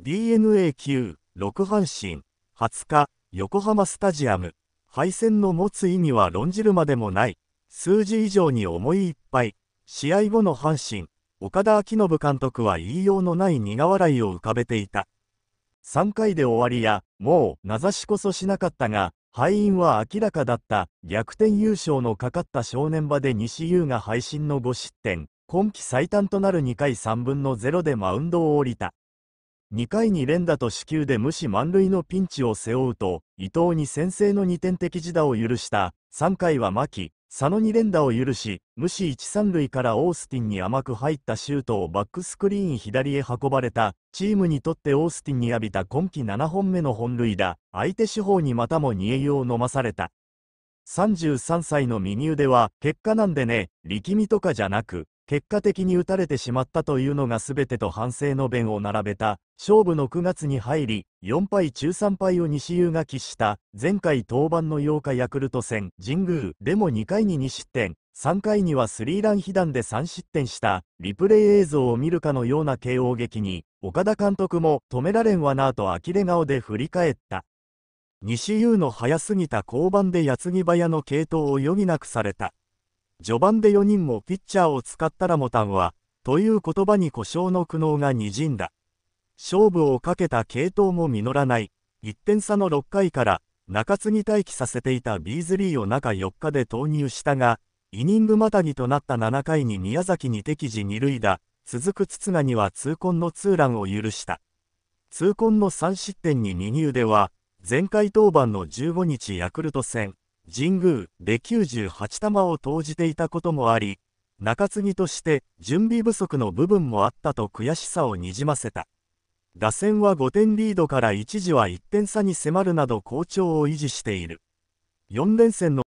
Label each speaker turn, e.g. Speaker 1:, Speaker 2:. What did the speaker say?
Speaker 1: DNA 級6阪神20日横浜スタジアム敗戦の持つ意味は論じるまでもない数字以上に思いいっぱい試合後の阪神岡田彰信監督は言いようのない苦笑いを浮かべていた3回で終わりやもう名指しこそしなかったが敗因は明らかだった逆転優勝のかかった正念場で西優が敗進の5失点今季最短となる2回3分の0でマウンドを降りた2回に連打と死球で無視満塁のピンチを背負うと、伊藤に先制の2点的自打を許した、3回は牧、佐野に連打を許し、無視一三塁からオースティンに甘く入ったシュートをバックスクリーン左へ運ばれた、チームにとってオースティンに浴びた今季7本目の本塁打、相手手法にまたも煮え湯を飲まされた。33歳の右腕は、結果なんでね、力みとかじゃなく、結果的に打たれてしまったというのが全てと反省の弁を並べた、勝負の9月に入り、4敗中3敗を西優が喫した、前回登板の8日ヤクルト戦、神宮でも2回に2失点、3回にはスリーラン被弾で3失点した、リプレイ映像を見るかのような慶応劇に、岡田監督も止められんわなぁと呆れ顔で振り返った。西優の早すぎた降板で矢継ぎ早の系統を余儀なくされた。序盤で4人もピッチャーを使ったらもたんは、という言葉に故障の苦悩がにじんだ。勝負をかけた系統も実らない、1点差の6回から中継ぎ待機させていたビーズリーを中4日で投入したが、イニングまたぎとなった7回に宮崎に敵時二塁打、続く筒賀には痛恨のツーランを許した。痛恨の3失点に入では、前回登板の15日ヤクルト戦、神宮で98玉を投じていたこともあり、中継ぎとして準備不足の部分もあったと悔しさをにじませた。打線は5点リードから一時は1点差に迫るなど好調を維持している。4連戦の